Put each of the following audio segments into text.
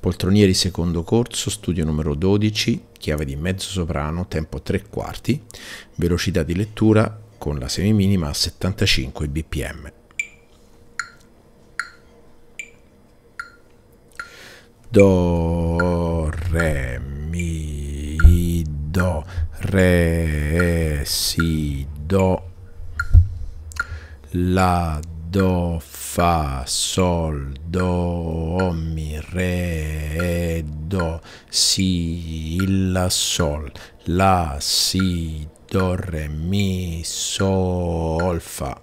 Poltronieri secondo corso, studio numero 12, chiave di mezzo soprano, tempo 3 quarti, velocità di lettura con la semiminima a 75 bpm. Do, Re, Mi, Do, Re, Si, Do, La, Do, Fa fa, sol, do, mi, re, e do, si, la, sol, la, si, do, re, mi, sol, fa,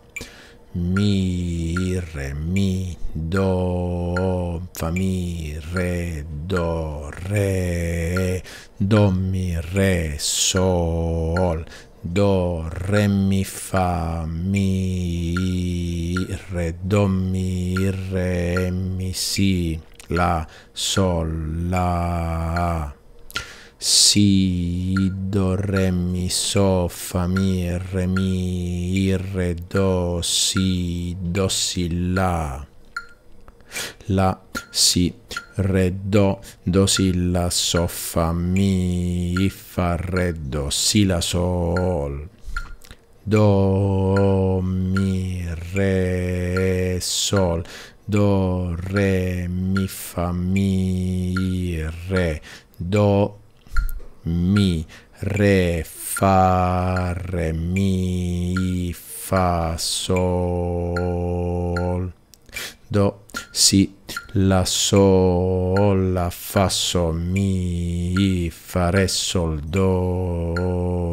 mi, re, mi, do, fa, mi, re, do, re, do, mi, re, sol, do, re, mi, fa, mi, re, do, mi, re, mi, si, la, sol, la, si, do, re, mi, so, fa, mi, re, mi, re, do, si, do, si, la, la, si, re, do, do, si, la, so, fa, mi, fa, re, do, si, la, sol, do, mi, re, sol, do, re, mi, fa, mi, re, do, mi, re, fa, re, mi, fa, sol, do, si, la sol, la fa sol, mi, fa re sol, do